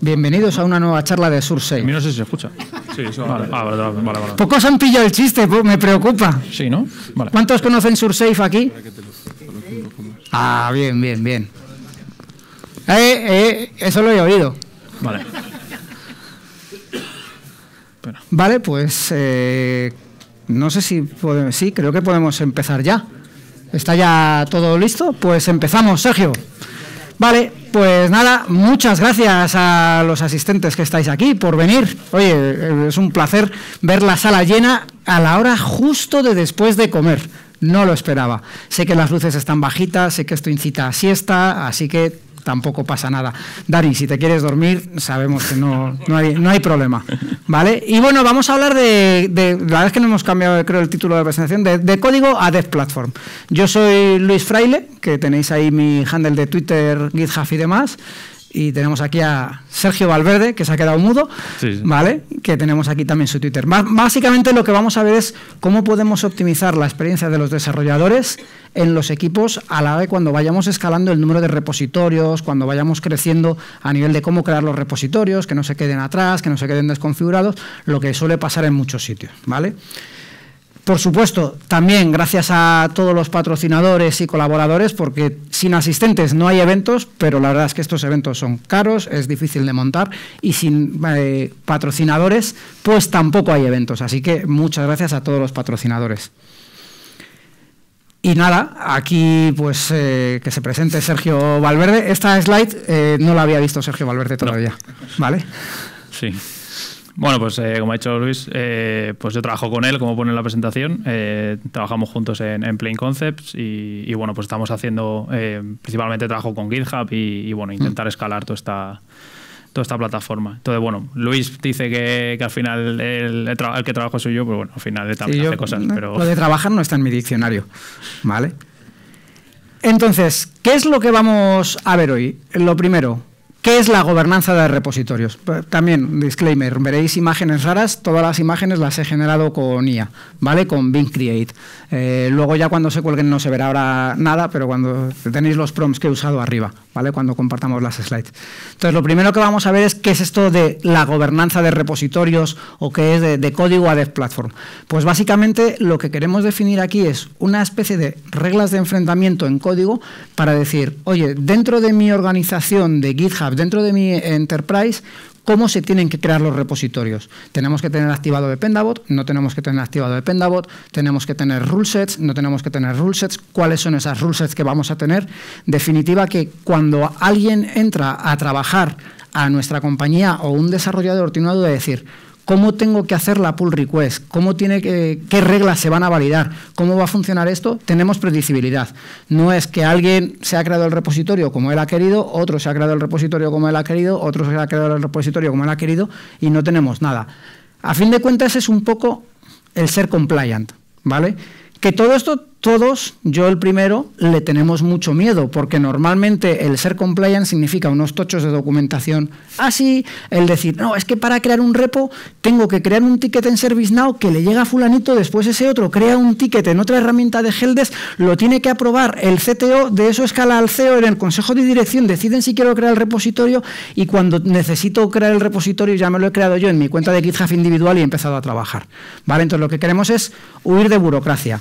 Bienvenidos a una nueva charla de Sur A mí no sé si se escucha. Pocos han pillado el chiste, me preocupa. ¿no? ¿Cuántos conocen Sursafe aquí? Ah, bien, bien, bien. Eh, eh, eso lo he oído. Vale. Vale, pues eh, no sé si podemos, sí, creo que podemos empezar ya. ¿Está ya todo listo? Pues empezamos, Sergio. Vale, pues nada, muchas gracias a los asistentes que estáis aquí por venir. Oye, es un placer ver la sala llena a la hora justo de después de comer. No lo esperaba. Sé que las luces están bajitas, sé que esto incita a siesta, así que tampoco pasa nada. Dari, si te quieres dormir, sabemos que no, hay, no hay problema. ¿Vale? Y bueno, vamos a hablar de, la vez que no hemos cambiado, creo, el título de presentación, de, de código a Dev Platform. Yo soy Luis Fraile, que tenéis ahí mi handle de Twitter, GitHub y demás y tenemos aquí a Sergio Valverde, que se ha quedado mudo, ¿vale? Que tenemos aquí también su Twitter. básicamente lo que vamos a ver es cómo podemos optimizar la experiencia de los desarrolladores en los equipos a la vez cuando vayamos escalando el número de repositorios, cuando vayamos creciendo a nivel de cómo crear los repositorios, que no se queden atrás, que no se queden desconfigurados, lo que suele pasar en muchos sitios, ¿vale? Por supuesto, también gracias a todos los patrocinadores y colaboradores, porque sin asistentes no hay eventos, pero la verdad es que estos eventos son caros, es difícil de montar, y sin eh, patrocinadores, pues tampoco hay eventos. Así que muchas gracias a todos los patrocinadores. Y nada, aquí pues eh, que se presente Sergio Valverde. Esta slide eh, no la había visto Sergio Valverde todavía, ¿vale? Sí. Bueno, pues eh, como ha dicho Luis, eh, pues yo trabajo con él, como pone en la presentación. Eh, trabajamos juntos en, Plain Concepts y, bueno, pues estamos haciendo principalmente trabajo con GitHub y, bueno, mm. intentar escalar toda esta, toda esta plataforma. Entonces, bueno, Luis dice que, al final el, que trabajo soy yo, pero bueno, al final de también hace cosas. Pero... Lo de trabajar no está en mi diccionario, ¿vale? Entonces, ¿qué es lo que vamos a ver hoy? Lo primero, ¿Qué es la gobernanza de repositorios? También, disclaimer, veréis imágenes raras, todas las imágenes las he generado con IA, ¿vale? Con Bing Create. Eh, luego ya cuando se cuelguen no se verá ahora nada, pero cuando tenéis los prompts que he usado arriba, ¿vale? Cuando compartamos las slides. Entonces, lo primero que vamos a ver es qué es esto de la gobernanza de repositorios o qué es de, de código a Dev Platform. Pues básicamente lo que queremos definir aquí es una especie de reglas de enfrentamiento en código para decir, oye, dentro de mi organización de GitHub, Dentro de mi enterprise, ¿cómo se tienen que crear los repositorios? Tenemos que tener activado Dependabot, no tenemos que tener activado Dependabot, tenemos que tener rulesets, no tenemos que tener rulesets, cuáles son esas rulesets que vamos a tener. Definitiva que cuando alguien entra a trabajar a nuestra compañía o un desarrollador tiene una duda de decir, ¿Cómo tengo que hacer la pull request? ¿Cómo tiene ¿Qué reglas se van a validar? ¿Cómo va a funcionar esto? Tenemos predecibilidad. No es que alguien se ha creado el repositorio como él ha querido, otro se ha creado el repositorio como él ha querido, otro se ha creado el repositorio como él ha querido y no tenemos nada. A fin de cuentas es un poco el ser compliant, ¿vale? Que todo esto todos, yo el primero, le tenemos mucho miedo, porque normalmente el ser compliant significa unos tochos de documentación así, el decir, no, es que para crear un repo tengo que crear un ticket en ServiceNow que le llega a fulanito, después ese otro crea un ticket en otra herramienta de Heldes, lo tiene que aprobar el CTO, de eso escala al CEO, en el consejo de dirección deciden si quiero crear el repositorio y cuando necesito crear el repositorio ya me lo he creado yo en mi cuenta de GitHub individual y he empezado a trabajar. ¿Vale? Entonces lo que queremos es huir de burocracia.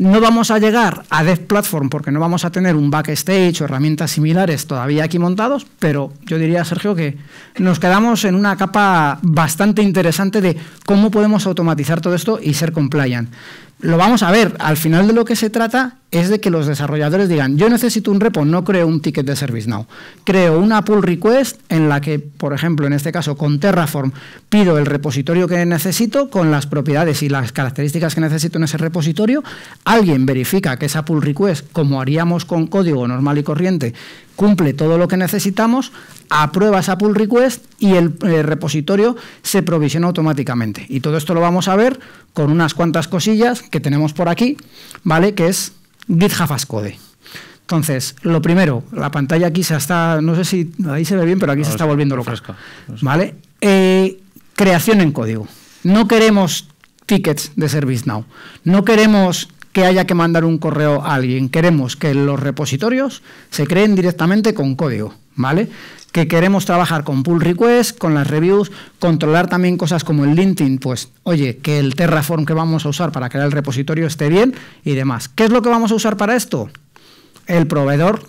No vamos a llegar a Dev Platform porque no vamos a tener un backstage o herramientas similares todavía aquí montados, pero yo diría, Sergio, que nos quedamos en una capa bastante interesante de cómo podemos automatizar todo esto y ser compliant lo vamos a ver. Al final de lo que se trata es de que los desarrolladores digan, yo necesito un repo, no creo un ticket de service now, Creo una pull request en la que, por ejemplo, en este caso con Terraform, pido el repositorio que necesito con las propiedades y las características que necesito en ese repositorio. Alguien verifica que esa pull request, como haríamos con código normal y corriente, cumple todo lo que necesitamos, aprueba esa pull request y el, eh, repositorio se provisiona automáticamente. Y todo esto lo vamos a ver con unas cuantas cosillas que tenemos por aquí, ¿vale? Que es GitHub as Code. Entonces, lo primero, la pantalla aquí se está, no sé si ahí se ve bien, pero aquí se está volviendo loco. ¿Vale? Eh, creación en código. No queremos tickets de ServiceNow. No queremos que haya que mandar un correo a alguien. Queremos que los repositorios se creen directamente con código, ¿vale? Que queremos trabajar con pull requests, con las reviews, controlar también cosas como el linting, pues, oye, que el Terraform que vamos a usar para crear el repositorio esté bien y demás. ¿Qué es lo que vamos a usar para esto? El proveedor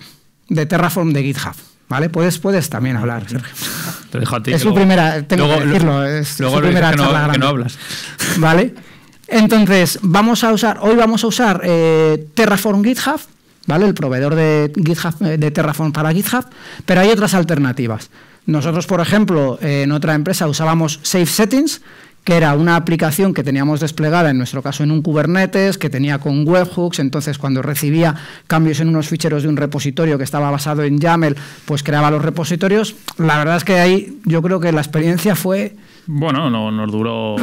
de Terraform de GitHub. ¿Vale? Puedes, puedes también hablar, Sergio. Te dejo a ti. Es su primera, tengo que decirlo, es luego primera no, no hablas. ¿Vale? Entonces, vamos a usar, hoy vamos a usar eh, Terraform GitHub, ¿vale? El proveedor de, GitHub, eh, de Terraform para GitHub, pero hay otras alternativas. Nosotros, por ejemplo, eh, en otra empresa usábamos Safe Settings, que era una aplicación que teníamos desplegada, en nuestro caso en un Kubernetes, que tenía con webhooks, entonces cuando recibía cambios en unos ficheros de un repositorio que estaba basado en YAML, pues creaba los repositorios. La verdad es que ahí yo creo que la experiencia fue bueno, no, nos duró.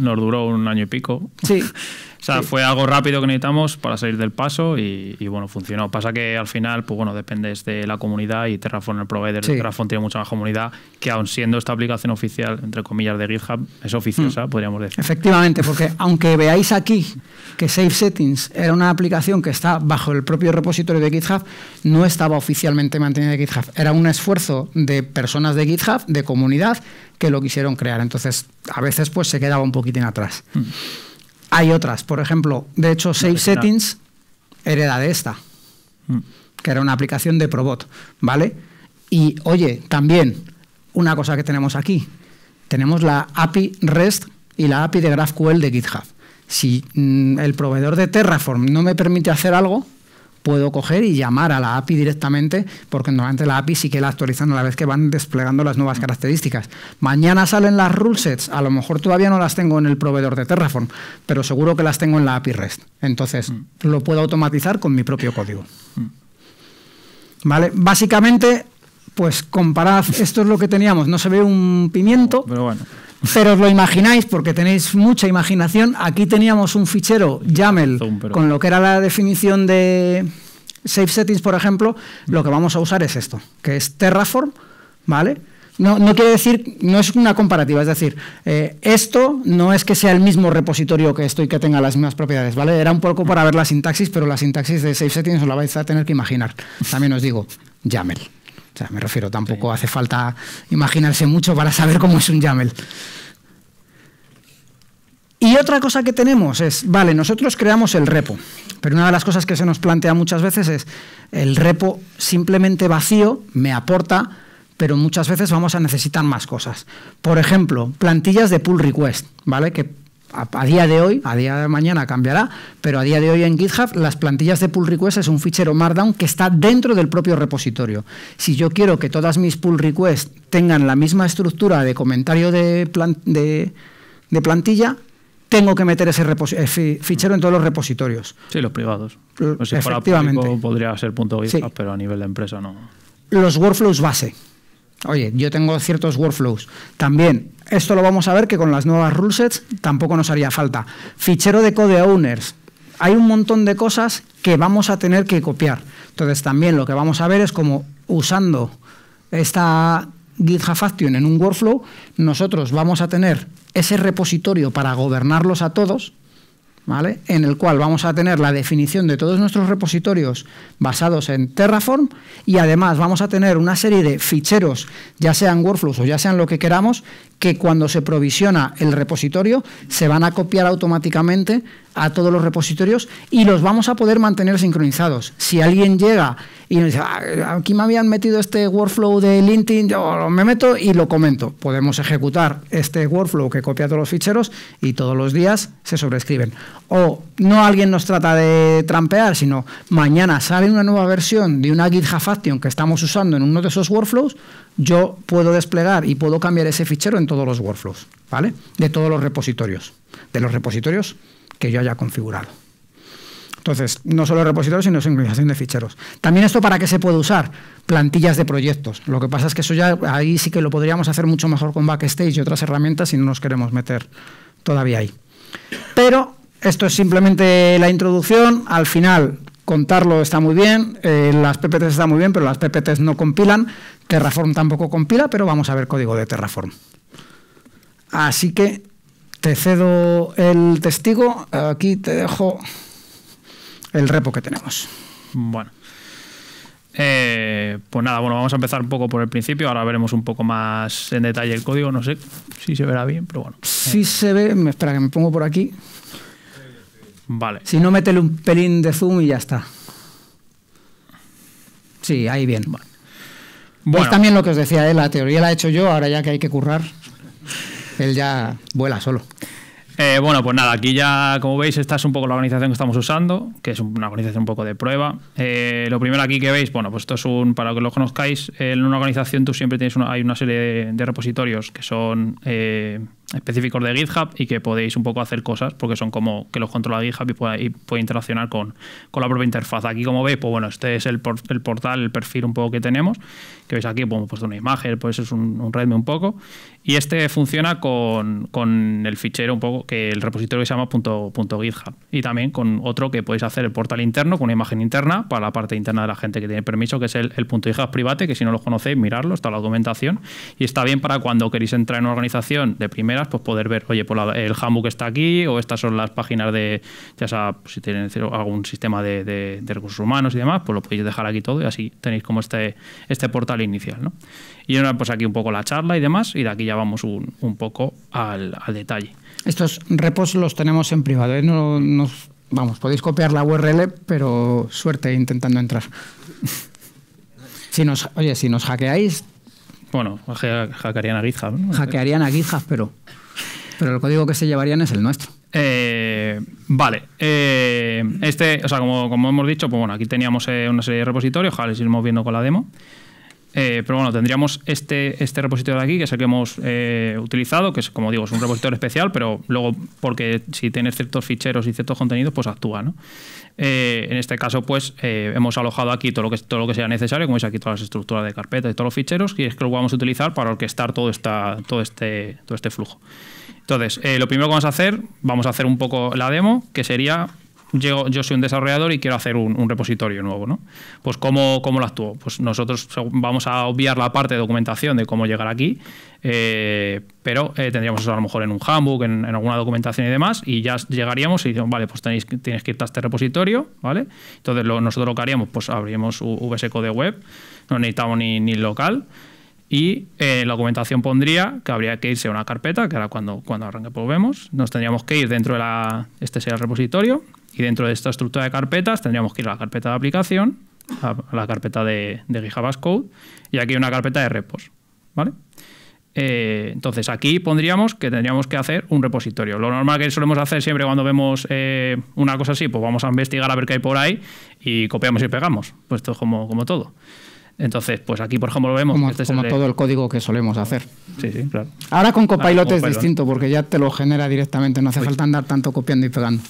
Nos duró un año y pico. Sí. sea, fue algo rápido que necesitamos para salir del paso y, bueno, funcionó. Pasa que al final, pues bueno, dependes de la comunidad y Terraform, el provider Terraform tiene mucha más comunidad que aun siendo esta aplicación oficial, entre comillas, de GitHub, es oficiosa, mm. podríamos decir. Efectivamente, porque aunque veáis aquí que Safe Settings era una aplicación que está bajo el propio repositorio de GitHub, no estaba oficialmente mantenida de GitHub. Era un esfuerzo de personas de GitHub, de comunidad, que lo quisieron crear. Entonces, a veces pues se quedaba un poquitín atrás. Mm. Hay otras, por ejemplo, de hecho, Save Settings hereda de esta, mm. que era una aplicación de Probot, ¿vale? Y oye, también una cosa que tenemos aquí, tenemos la API REST y la API de GraphQL de GitHub. Si mm, el proveedor de Terraform no me permite hacer algo, puedo coger y llamar a la API directamente, porque normalmente la API sí que la actualizan a la vez que van desplegando las nuevas características. Mañana salen las rulesets, a lo mejor todavía no las tengo en el proveedor de Terraform, pero seguro que las tengo en la API REST. Entonces, mm. lo puedo automatizar con mi propio código. Mm. ¿Vale? Básicamente, pues comparad, esto es lo que teníamos, no se ve un pimiento. pero bueno pero os lo imagináis porque tenéis mucha imaginación. Aquí teníamos un fichero YAML con lo que era la definición de Safe Settings, por ejemplo. Lo que vamos a usar es esto, que es Terraform, ¿vale? No, quiere decir, no es una comparativa, es decir, eh, esto no es que sea el mismo repositorio que esto y que tenga las mismas propiedades, ¿vale? Era un poco para ver la sintaxis, pero la sintaxis de Safe Settings os la vais a tener que imaginar. También os digo, YAML. O sea, me refiero, tampoco hace falta imaginarse mucho para saber cómo es un YAML. Y otra cosa que tenemos es, vale, nosotros creamos el repo, pero una de las cosas que se nos plantea muchas veces es, el repo simplemente vacío me aporta, pero muchas veces vamos a necesitar más cosas. Por ejemplo, plantillas de pull request, ¿vale? Que a, día de hoy, a día de mañana cambiará, pero a día de hoy en GitHub las plantillas de pull request es un fichero Markdown que está dentro del propio repositorio. Si yo quiero que todas mis pull requests tengan la misma estructura de comentario de, plantilla, tengo que meter ese eh, fichero en todos los repositorios. Sí, los privados. Pues efectivamente. podría ser punto GitHub, pero a nivel de empresa no. Los workflows base. Oye, yo tengo ciertos workflows. También, esto lo vamos a ver que con las nuevas rulesets tampoco nos haría falta. Fichero de code owners. Hay un montón de cosas que vamos a tener que copiar. Entonces, también lo que vamos a ver es cómo usando esta GitHub Action en un workflow, nosotros vamos a tener ese repositorio para gobernarlos a todos, ¿vale? en el cual vamos a tener la definición de todos nuestros repositorios basados en Terraform y además vamos a tener una serie de ficheros, ya sean workflows o ya sean lo que queramos, que cuando se provisiona el repositorio se van a copiar automáticamente a todos los repositorios y los vamos a poder mantener sincronizados. Si alguien llega y nos dice, ah, aquí me habían metido este workflow de LinkedIn, yo me meto y lo comento. Podemos ejecutar este workflow que copia todos los ficheros y todos los días se sobrescriben o no alguien nos trata de trampear, sino mañana sale una nueva versión de una GitHub Action que estamos usando en uno de esos workflows, yo puedo desplegar y puedo cambiar ese fichero en todos los workflows, ¿vale? De todos los repositorios, de los repositorios que yo haya configurado. Entonces, no solo repositorios, sino sincronización de ficheros. También esto para qué se puede usar? Plantillas de proyectos. Lo que pasa es que eso ya ahí sí que lo podríamos hacer mucho mejor con Backstage y otras herramientas si no nos queremos meter todavía ahí. Pero esto es simplemente la introducción. Al final, contarlo está muy bien, eh, las PPTs están muy bien, pero las PPTs no compilan. Terraform tampoco compila, pero vamos a ver código de Terraform. Así que te cedo el testigo. Aquí te dejo el repo que tenemos. Bueno. Eh, pues nada, bueno, vamos a empezar un poco por el principio. Ahora veremos un poco más en detalle el código. No sé si se verá bien, pero bueno. Si se ve. Espera, que me pongo por aquí. Vale. Si no, métele un pelín de zoom y ya está. Sí, ahí bien. también lo que os decía, ¿eh? la teoría la he hecho yo, ahora ya que hay que currar, él ya vuela solo. Eh, bueno, pues nada, aquí ya, como veis, esta es un poco la organización que estamos usando, que es una organización un poco de prueba. Eh, lo primero aquí que veis, bueno, pues esto es un, para que lo conozcáis, eh, en una organización tú siempre tienes hay una serie de, de repositorios que son específicos de GitHub y que podéis un poco hacer cosas porque son como que los controla GitHub y puede, interaccionar con, con, la propia interfaz. Aquí como veis, pues bueno, este es el, el, portal, el perfil un poco que tenemos, que veis aquí, pues hemos puesto una imagen, pues es un, un un poco, y este funciona con, con, el fichero un poco, que el repositorio que se llama punto, punto .github y también con otro que podéis hacer el portal interno con una imagen interna para la parte interna de la gente que tiene permiso, que es el, punto .github private, que si no lo conocéis, mirarlo, está la documentación, y está bien para cuando queréis entrar en una organización de primera pues poder ver, oye, por pues el handbook está aquí o estas son las páginas de, ya sea, si tienen algún sistema de, recursos humanos y demás, pues lo podéis dejar aquí todo y así tenéis como este, este portal inicial. Y ahora pues aquí un poco la charla y demás y de aquí ya vamos un, poco al, detalle. Estos repos los tenemos en privado, ¿eh? no, nos, vamos, podéis copiar la URL, pero suerte intentando entrar. Si nos, oye, si nos hackeáis, bueno, hackearían a GitHub. ¿no? Hackearían a GitHub, pero, pero el código que se llevarían es el nuestro. Eh, vale. Eh, este, o sea, como, hemos dicho, pues bueno, aquí teníamos eh, una serie de repositorios, ojalá les iremos viendo con la demo. pero bueno, tendríamos este, este repositorio de aquí, que es el que hemos utilizado, que es, como digo, es un repositorio especial, pero luego, porque si tienes ciertos ficheros y ciertos contenidos, pues actúa, ¿no? Eh, en este caso, pues eh, hemos alojado aquí todo lo, que, todo sea necesario, como es aquí todas las estructuras de carpeta y todos los ficheros, y es que lo vamos a utilizar para orquestar todo, esta, todo, este, todo este flujo. Entonces, eh, lo primero que vamos a hacer, vamos a hacer un poco la demo, que sería yo, soy un desarrollador y quiero hacer un, repositorio nuevo, ¿no? Pues ¿cómo, ¿cómo, lo actúo? Pues nosotros vamos a obviar la parte de documentación de cómo llegar aquí, eh, pero eh, tendríamos eso a lo mejor en un handbook, en, alguna documentación y demás, y ya llegaríamos y vale, pues tenéis, tienes que irte a este repositorio, ¿vale? Entonces nosotros lo que haríamos, pues abrimos Code web, no necesitamos ni, local, y eh, la documentación pondría que habría que irse a una carpeta, que ahora cuando, cuando arranque pues Nos tendríamos que ir dentro de la... Este sería el repositorio. Y dentro de esta estructura de carpetas tendríamos que ir a la carpeta de aplicación, a la carpeta de, de GitHub Code, y aquí una carpeta de repos. ¿vale? Eh, entonces aquí pondríamos que tendríamos que hacer un repositorio. Lo normal que solemos hacer siempre cuando vemos eh, una cosa así, pues vamos a investigar a ver qué hay por ahí y copiamos y pegamos, pues esto es como, como todo. Entonces, pues aquí, por ejemplo, lo vemos. Como, este todo el código que solemos hacer. Sí, sí, Ahora con Copilot, es distinto porque ya te lo genera directamente, no hace pues falta andar tanto copiando y pegando.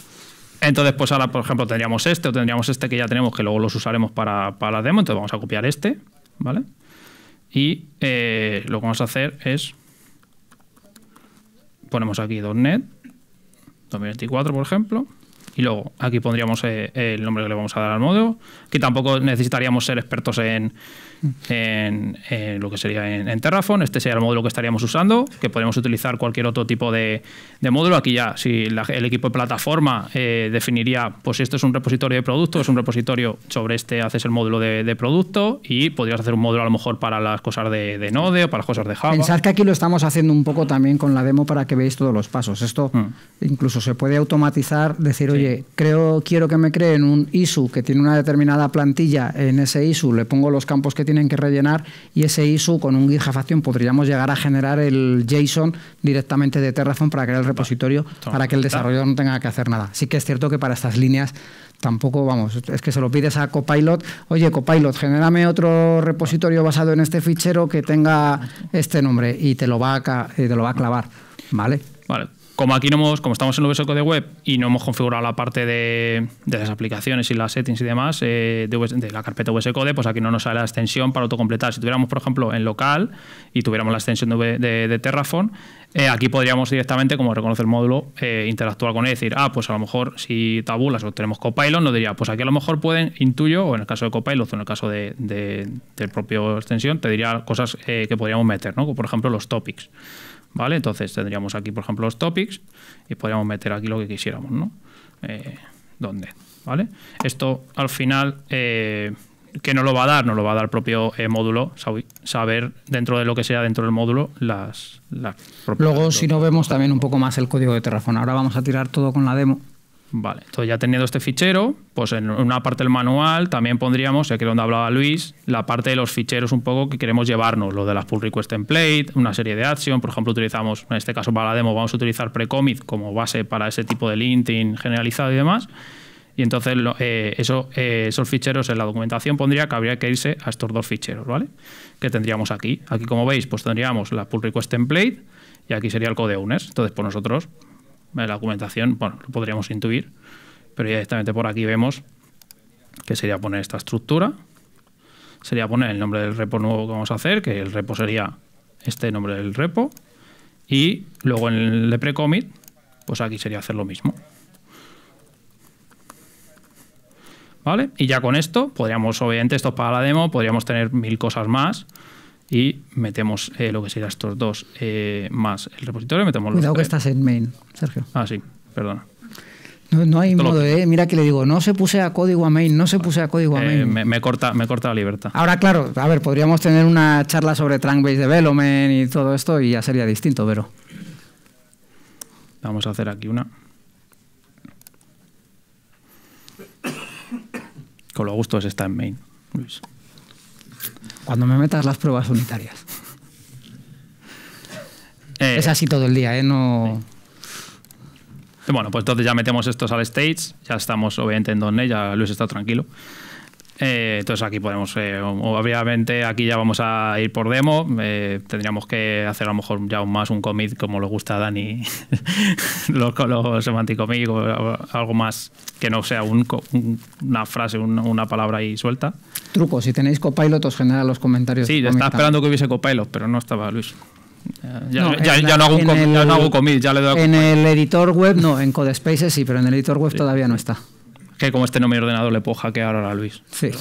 Entonces, pues ahora, por ejemplo, tendríamos este o tendríamos este que ya tenemos, que luego los usaremos para, la demo. Entonces vamos a copiar este, ¿vale? Y eh, lo que vamos a hacer es, ponemos aquí .NET 2024, por ejemplo, y luego aquí pondríamos eh, el nombre que le vamos a dar al módulo. que tampoco necesitaríamos ser expertos en, en, lo que sería en, Terraform. Este sería el módulo que estaríamos usando, que podemos utilizar cualquier otro tipo de, módulo. Aquí ya, si el equipo de plataforma eh, definiría, pues esto es un repositorio de producto, es un repositorio sobre este, haces el módulo de, producto y podrías hacer un módulo a lo mejor para las cosas de, Node o para las cosas de Java. Pensad que aquí lo estamos haciendo un poco también con la demo para que veáis todos los pasos. Esto mm. incluso se puede automatizar, decir, oye, creo, quiero que me creen un ISU que tiene una determinada plantilla, en ese ISU le pongo los campos que tienen que rellenar y ese isu con un GitHub podríamos llegar a generar el JSON directamente de Terraform para crear el repositorio, para que el desarrollador no tenga que hacer nada. así que es cierto que para estas líneas tampoco, vamos, es que se lo pides a Copilot, oye, Copilot, genérame otro repositorio basado en este fichero que tenga este nombre y te lo va a, eh, te lo va a clavar, ¿vale? Vale, como aquí no hemos, como estamos en VS Code Web y no hemos configurado la parte de, las aplicaciones y las settings y demás eh, de, la carpeta VS Code, pues aquí no nos sale la extensión para autocompletar. Si tuviéramos, por ejemplo, en local y tuviéramos la extensión de, de Terraform, eh, aquí podríamos directamente, como reconoce el módulo, eh, interactuar con él y decir, ah, pues a lo mejor si tabulas o tenemos Copilot, nos diría, pues aquí a lo mejor pueden, intuyo, o en el caso de Copilot o en el caso de, del propio extensión, te diría cosas que podríamos meter, ¿no? Como por ejemplo los topics. Entonces tendríamos aquí, por ejemplo, los topics y podríamos meter aquí lo que quisiéramos, ¿no? Eh, ¿Dónde? ¿Vale? Esto al final, eh, ¿qué nos lo va a dar? Nos lo va a dar el propio eh, módulo, saber dentro de lo que sea dentro del módulo las... las Luego, si no, vemos también un poco más el código de Terraform. Ahora vamos a tirar todo con la demo. Vale, entonces ya teniendo este fichero, pues en una parte del manual también pondríamos, aquí donde hablaba Luis, la parte de los ficheros un poco que queremos llevarnos, lo de las pull request template, una serie de action, por ejemplo utilizamos, en este caso para la demo vamos a utilizar pre-commit como base para ese tipo de linting generalizado y demás, y entonces eh, eh, esos ficheros en la documentación pondría que habría que irse a estos dos ficheros, ¿vale? Que tendríamos aquí. Aquí como veis, pues tendríamos la pull request template y aquí sería el code owners. Entonces, por pues nosotros la documentación, bueno, lo podríamos intuir, pero directamente por aquí vemos que sería poner esta estructura, sería poner el nombre del repo nuevo que vamos a hacer, que el repo sería este nombre del repo, y luego en el de pre-commit, pues aquí sería hacer lo mismo. ¿Vale? Y ya con esto, podríamos, obviamente, esto para la demo, podríamos tener mil cosas más, y metemos eh, lo que serían estos dos eh, más el repositorio. Metemos Cuidado que estás en main, Sergio. Ah, sí, perdona. No, hay modo, ¿eh? Mira que le digo, no se puse a código a main, no se puse a código a eh, main. me, corta, me corta la libertad. Ahora, claro, a ver, podríamos tener una charla sobre trunk-based development y todo esto y ya sería distinto, pero... Vamos a hacer aquí una. Con lo gusto es esta en main, cuando me metas las pruebas unitarias. Eh. es así todo el día, ¿eh? No... Bueno, pues entonces ya metemos estos al stage, ya estamos obviamente en donde, ya Luis está tranquilo. Eh, entonces aquí podemos, eh, obviamente aquí ya vamos a ir por demo, eh, tendríamos que hacer a lo mejor ya más un commit como le gusta a Dani, los, los semántico algo más que no sea una frase, una palabra ahí suelta. Truco, si tenéis copilot os genera los comentarios. Sí, estaba esperando que hubiese copilot, pero no estaba Luis. Ya no, hago commit, ya le doy a En el editor web, no, en Codespaces sí, pero en el editor web todavía no está. Que como este no mi ordenador le puedo hackear ahora a Luis. Sí.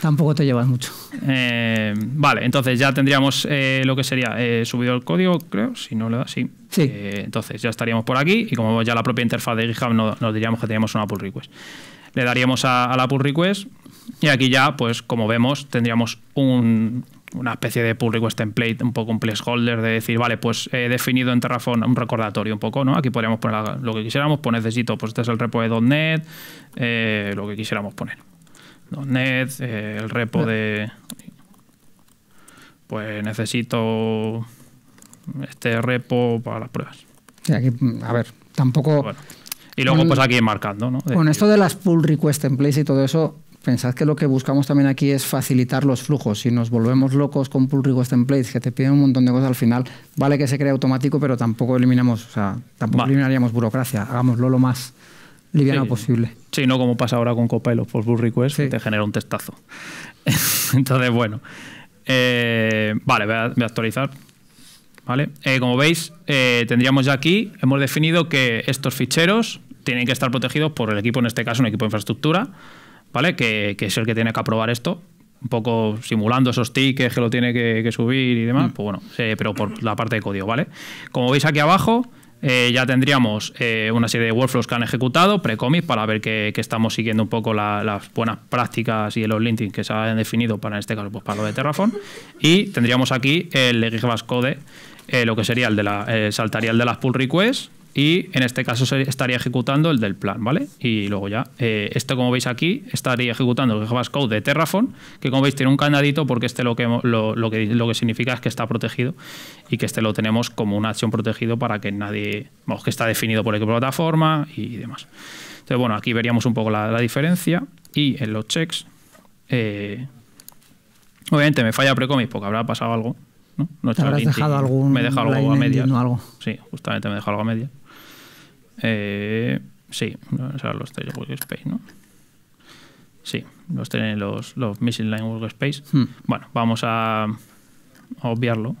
Tampoco te llevas mucho. Eh, vale, entonces ya tendríamos eh, lo que sería eh, subido el código, creo, si no le da, sí. sí. entonces ya estaríamos por aquí y como ya la propia interfaz de GitHub nos diríamos que teníamos una pull request. Le daríamos a la pull request y aquí ya, pues como vemos, tendríamos un, una especie de pull request template, un poco un placeholder de decir, vale, pues he eh, definido en Terraform un recordatorio un poco, ¿no? Aquí podríamos poner lo que quisiéramos, pues necesito, pues este es el repo de .NET, eh, lo que quisiéramos poner. .NET, eh, el repo de... Pues necesito este repo para las pruebas. aquí, a ver, tampoco... Y luego, pues aquí marcando. ¿no? con esto de las pull request templates y todo eso, pensad que lo que buscamos también aquí es facilitar los flujos. Si nos volvemos locos con pull request templates que te piden un montón de cosas al final, vale que se cree automático, pero tampoco eliminamos, o sea, tampoco eliminaríamos burocracia. Hagámoslo lo más liviano posible. Sí, no como pasa ahora con Copilot por pull request, que te genera un testazo. Entonces, bueno. Eh, vale, voy a, actualizar. Vale. Eh, como veis, eh, tendríamos ya aquí, hemos definido que estos ficheros tienen que estar protegidos por el equipo, en este caso un equipo de infraestructura, ¿vale? Que, es el que tiene que aprobar esto, un poco simulando esos tickets que lo tiene que, subir y demás, mm. pues bueno, pero por la parte de código, ¿vale? Como veis aquí abajo, eh, ya tendríamos eh, una serie de workflows que han ejecutado, pre-commit, para ver que, estamos siguiendo un poco las buenas prácticas y los lintings que se han definido para, este caso, pues para lo de Terraform. Y tendríamos aquí el GitHub Code, eh, lo que sería el de la, saltaría el de las pull requests, y en este caso estaría ejecutando el del plan, ¿vale? Y luego ya, eh, esto como veis aquí, estaría ejecutando el JavaScript de Terraform, que como veis tiene un candadito porque este lo que, lo, lo, que, lo que significa es que está protegido y que este lo tenemos como una acción protegido para que nadie, vamos, que está definido por la plataforma y demás. Entonces, bueno, aquí veríamos un poco la, diferencia y en los checks, eh, obviamente me falla precomis porque habrá pasado algo. ¿no? no te habrás dejado algún me dejado algo a media. Sí, justamente me deja algo a media. Eh, sí, los tres workspace, ¿no? Sí, los tienen los, los Missing Line Workspace. Hmm. Bueno, vamos a, obviarlo.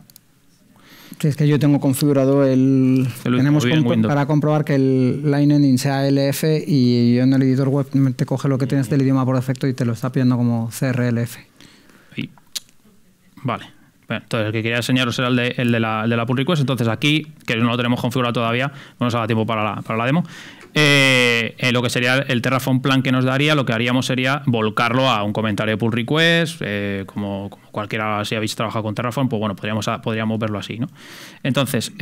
es que yo tengo configurado el. tenemos para comprobar que el line ending sea LF y yo en el editor web te coge lo que tienes del idioma por defecto y te lo está pidiendo como CRLF. Vale entonces el que quería enseñaros era el de, la, pull request. Entonces aquí, que no lo tenemos configurado todavía, no nos haga tiempo para la, demo. Eh, eh, lo que sería el Terraform plan que nos daría, lo que haríamos sería volcarlo a un comentario de pull request, eh, como, cualquiera si habéis trabajado con Terraform, pues bueno, podríamos, podríamos verlo así, ¿no? Entonces,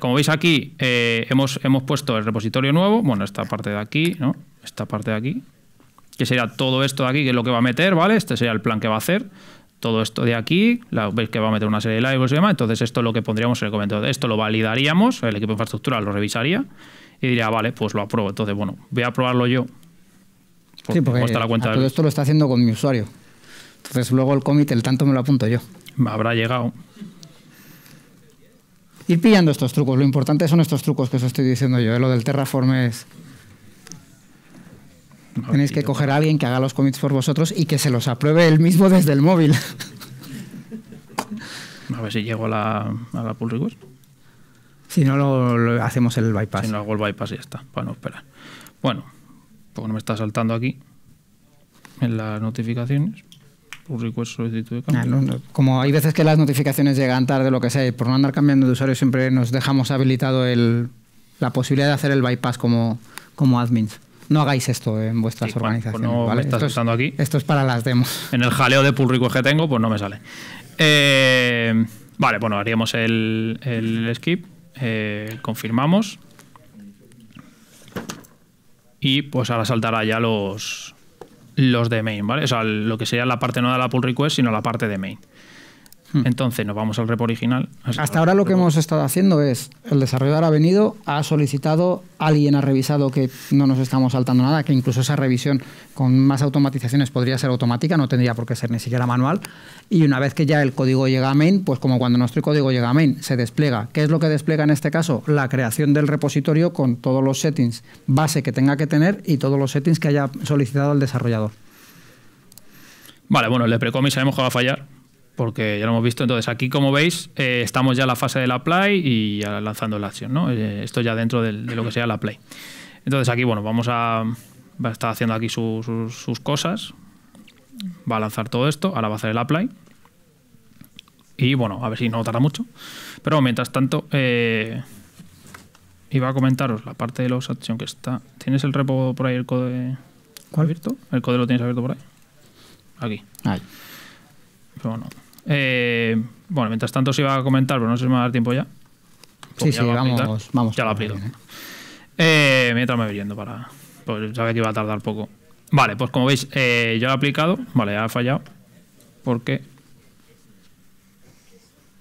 como veis aquí, hemos, hemos puesto el repositorio nuevo, bueno, esta parte de aquí, ¿no? Esta parte de aquí, que sería todo esto de aquí, que es lo que va a meter, ¿vale? Este sería el plan que va a hacer todo esto de aquí, la, veis que va a meter una serie de labels y demás, entonces esto es lo que pondríamos en el comentario. Esto lo validaríamos, el equipo de infraestructura lo revisaría y diría, vale, pues lo apruebo. Entonces, bueno, voy a probarlo yo. todo esto lo está haciendo con mi usuario. Entonces luego el commit, el tanto me lo apunto yo. Me habrá llegado. Ir pillando estos trucos. Lo importante son estos trucos que os estoy diciendo yo. ¿eh? Lo del Terraform es... Tenéis que coger a alguien que haga los commits por vosotros y que se los apruebe él mismo desde el móvil. A ver si llego a la, pull request. Si no, lo, hacemos el bypass. Si no hago el bypass y ya está. Bueno, espera. Bueno, porque no me está saltando aquí en las notificaciones. Pull request solicitud de ah, cambio. Como hay veces que las notificaciones llegan tarde, lo que sea, por no andar cambiando de usuario, siempre nos dejamos habilitado la posibilidad de hacer el bypass como, como admins no hagáis esto en vuestras pues, pues organizaciones. esto, es, aquí. esto es para las demos. En el jaleo de pull request que tengo, pues no me sale. Eh, vale, bueno, haríamos el, skip, eh, confirmamos. Y pues ahora saltará ya los, los de main, ¿vale? O sea, lo que sería la parte no de la pull request, sino la parte de main. Hmm. Entonces nos vamos al repo original. Hasta ahora lo que hemos estado haciendo es, el desarrollador ha venido, ha solicitado, alguien ha revisado que no nos estamos saltando nada, que incluso esa revisión con más automatizaciones podría ser automática, no tendría por qué ser ni siquiera manual. Y una vez que ya el código llega a main, pues como cuando nuestro código llega a main, se despliega. ¿Qué es lo que despliega en este caso? La creación del repositorio con todos los settings base que tenga que tener y todos los settings que haya solicitado el desarrollador. Vale, bueno, el de sabemos que va a fallar, porque ya lo hemos visto. Entonces, aquí, como veis, eh, estamos ya en la fase de la Play y ya lanzando el Action, ¿no? Eh, esto ya dentro de, lo que sea la apply Entonces, aquí, bueno, vamos a. Va a estar haciendo aquí sus cosas. Va a lanzar todo esto. Ahora va a hacer el Apply. Y bueno, a ver si no tarda mucho. Pero mientras tanto, eh, iba a comentaros la parte de los Action que está. ¿Tienes el repo por ahí, el code ¿Cuál? abierto? ¿El code lo tienes abierto por ahí? Aquí. Ahí. Pero bueno, eh, bueno, mientras tanto os iba a comentar, pero no sé si me va a dar tiempo ya. sí, ya sí, vamos, Ya lo aplico. mientras ¿eh? Eh, me voy para... Pues sabía que iba a tardar poco. Vale, pues como veis, eh, ya lo he aplicado. Vale, ha fallado. Porque...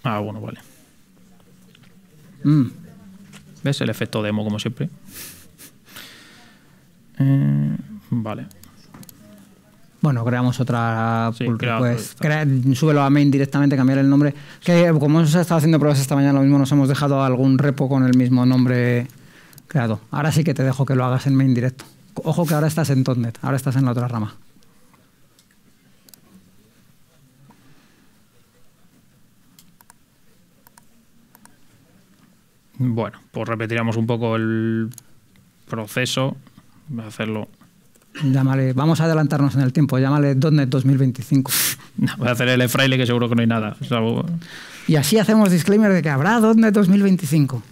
Ah, bueno, vale. Mm. ¿Ves el efecto demo como siempre? vale bueno, creamos otra sí, pull pues, súbelo a main directamente, cambiar el nombre. Que como hemos estado haciendo pruebas esta mañana, lo mismo nos hemos dejado algún repo con el mismo nombre creado. Ahora sí que te dejo que lo hagas en main directo. Ojo que ahora estás en .NET, ahora estás en la otra rama. Bueno, pues repetiremos un poco el proceso. Voy a hacerlo Llámale, vamos a adelantarnos en el tiempo, llámale .NET 2025. No, voy a hacer el fraile que seguro que no hay nada. Y así hacemos disclaimer de que habrá .NET 2025.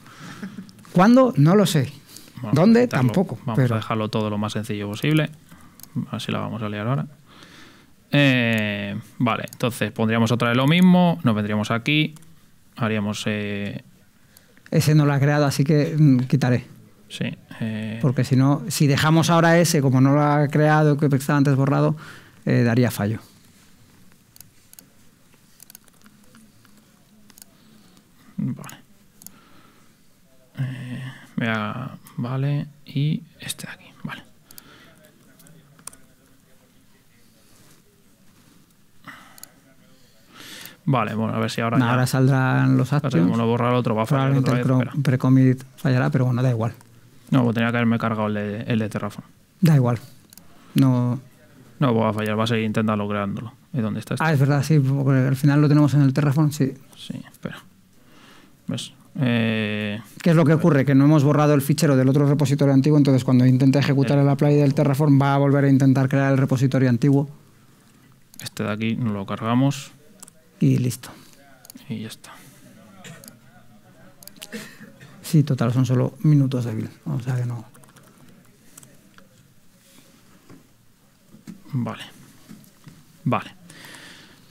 ¿Cuándo? No lo sé. ¿Dónde? Tampoco. Vamos a dejarlo todo lo más sencillo posible. Así la vamos a liar ahora. Eh, vale, entonces pondríamos otra vez lo mismo, nos vendríamos aquí, haríamos... Eh, Ese no lo ha creado, así que mm, quitaré. Sí. Eh, Porque si no, si dejamos ahora ese, como no lo ha creado, que estaba antes borrado, eh, daría fallo. Vale. Eh, vea, vale. Y este de aquí, vale. Vale, bueno, a ver si ahora. ahora saldrán los actos. Uno borrar, otro va a fallar. Probablemente el pre-commit fallará, pero bueno, da igual. No, pues tenía que haberme cargado el de, Terraform. Da igual. No. No pues va a fallar, va a seguir intentando creándolo dónde está Ah, es verdad, sí, porque al final lo tenemos en el Terraform, sí. Sí, espera. ¿Ves? Eh, ¿Qué es lo que ocurre? Que no hemos borrado el fichero del otro repositorio antiguo, entonces cuando intenta ejecutar el, eh. el apply del Terraform va a volver a intentar crear el repositorio antiguo. Este de aquí lo cargamos. Y listo. Y ya está. Sí, total, son solo minutos de build O sea que no. Vale. Vale.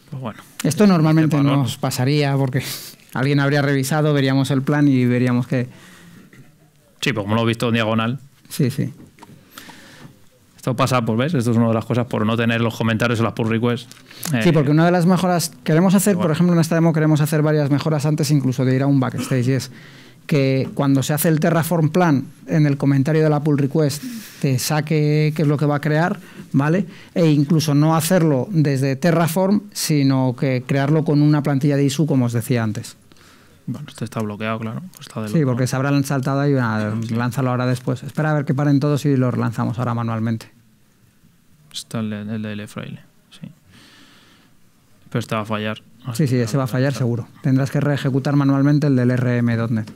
Pues bueno. Esto normalmente nos pasaría porque alguien habría revisado, veríamos el plan y veríamos que. Sí, pues como lo he visto en diagonal. Sí, sí. Esto pasa, pues ves, esto es una de las cosas por no tener los comentarios o las pull requests. Eh, sí, porque una de las mejoras queremos hacer, por ejemplo, en esta demo queremos hacer varias mejoras antes incluso de ir a un backstage y es que cuando se hace el Terraform plan en el comentario de la pull request te saque qué es lo que va a crear, ¿vale? E incluso no hacerlo desde Terraform, sino que crearlo con una plantilla de ISU, como os decía antes. Bueno, este está bloqueado, claro. Pues sí, porque se habrá saltado ahí. lánzalo ahora después. Espera a ver que paren todos y lo relanzamos ahora manualmente. Está el, del de sí. Pero este va a fallar. Sí, sí, ese va a fallar seguro. Tendrás que reejecutar manualmente el del rm.net.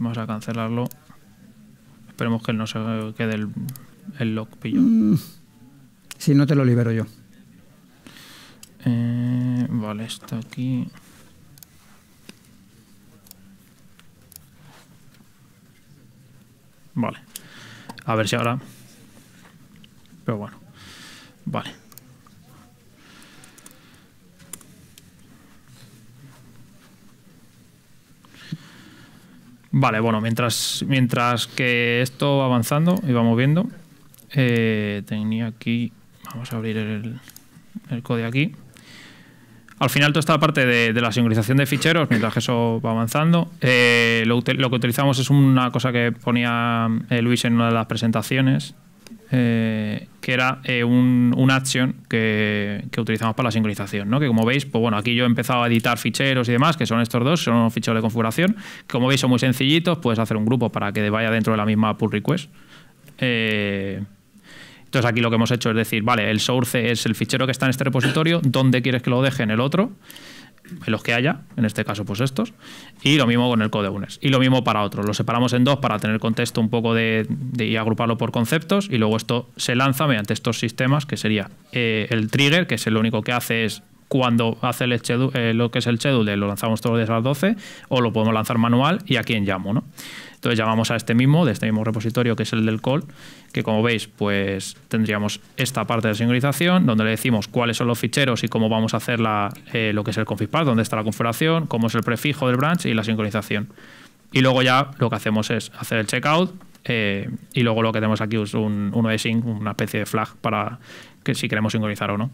Vamos a cancelarlo. Esperemos que no se quede el, lock pillo. Mm. Si no, te lo libero yo. Eh, vale, está aquí. Vale. A ver si ahora... Pero bueno. Vale. Vale, bueno, mientras, mientras que esto va avanzando y vamos viendo, eh, tenía aquí, vamos a abrir el, el código aquí. Al final, toda esta parte de, la sincronización de ficheros, mientras que eso va avanzando, eh, lo, que utilizamos es una cosa que ponía eh, Luis en una de las presentaciones, que era eh, un, action que, utilizamos para la sincronización, Que como veis, pues bueno, aquí yo he empezado a editar ficheros y demás, que son estos dos, son ficheros de configuración. como veis son muy sencillitos, puedes hacer un grupo para que vaya dentro de la misma pull request. Eh, entonces aquí lo que hemos hecho es decir, vale, el source es el fichero que está en este repositorio, ¿dónde quieres que lo deje? En el otro los que haya, en este caso pues estos, y lo mismo con el code UNES, y lo mismo para otros. Lo separamos en dos para tener contexto un poco de, y agruparlo por conceptos, y luego esto se lanza mediante estos sistemas, que sería eh, el trigger, que es lo único que hace es cuando hace el eh, lo que es el schedule, lo lanzamos todos los días a las 12, o lo podemos lanzar manual y a quién llamo, ¿no? Entonces llamamos a este mismo, de este mismo repositorio que es el del call, que como veis pues tendríamos esta parte de sincronización donde le decimos cuáles son los ficheros y cómo vamos a hacer la, eh, lo que es el config path, dónde está la configuración, cómo es el prefijo del branch y la sincronización. Y luego ya lo que hacemos es hacer el checkout eh, y luego lo que tenemos aquí es un, un una especie de flag para que si queremos sincronizar o no.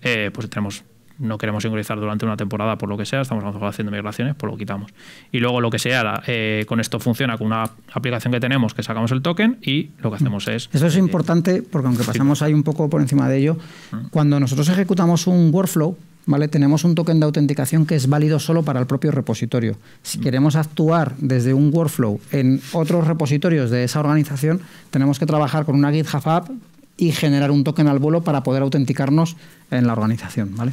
Eh, pues tenemos no queremos sincronizar durante una temporada por lo que sea, estamos haciendo migraciones, por pues lo quitamos. Y luego lo que sea, eh, con esto funciona con una aplicación que tenemos que sacamos el token y lo que hacemos es... Eso es eh, importante porque aunque pasamos ahí un poco por encima de ello, mm. cuando nosotros ejecutamos un workflow, ¿Vale? Tenemos un token de autenticación que es válido solo para el propio repositorio. Si mm. queremos actuar desde un workflow en otros repositorios de esa organización, tenemos que trabajar con una GitHub App y generar un token al vuelo para poder autenticarnos en la organización, ¿vale?